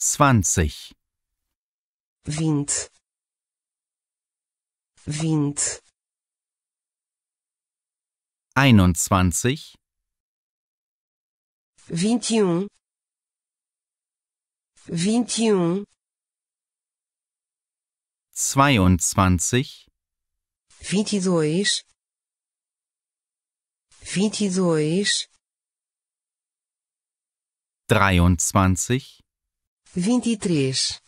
zwanzig, vinte, vinte, einundzwanzig, vinte e zweiundzwanzig, vinte e dois, vinte dois, dreiundzwanzig vinte e três,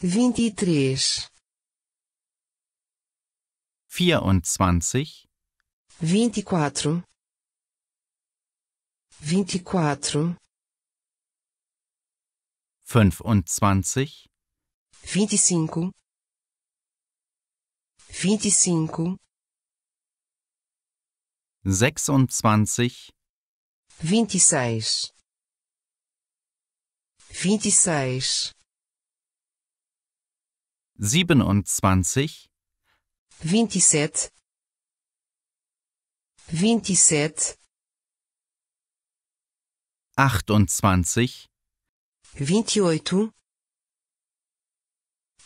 vinte e três, vierundzwanzig, vinte e quatro, vinte e quatro, fünfundzwanzig, vinte e cinco, vinte e cinco, sechsundzwanzig, vinte e seis vinte e seis, siebenundzwanzig, vinte e sete, vinte e sete, achtundzwanzig, vinte e oito,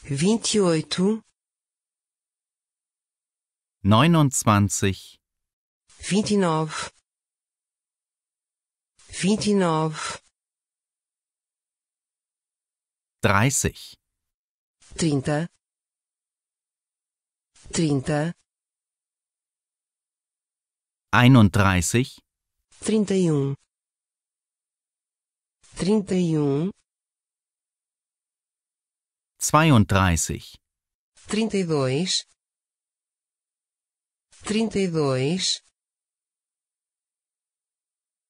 vinte e oito, neunundzwanzig, vinte e nove, vinte nove. 30 30 30 31 31 31 32 32 32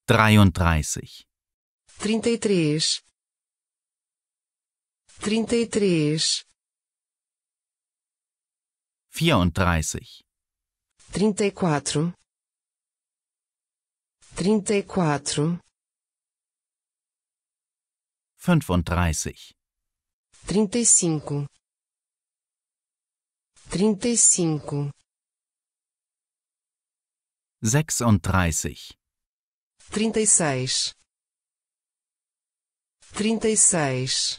33 33 trinta e três, vierunddreißig, trinta e quatro, trinta e quatro, trinta e cinco, trinta e cinco, trinta e seis, trinta e seis.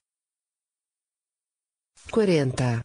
quarenta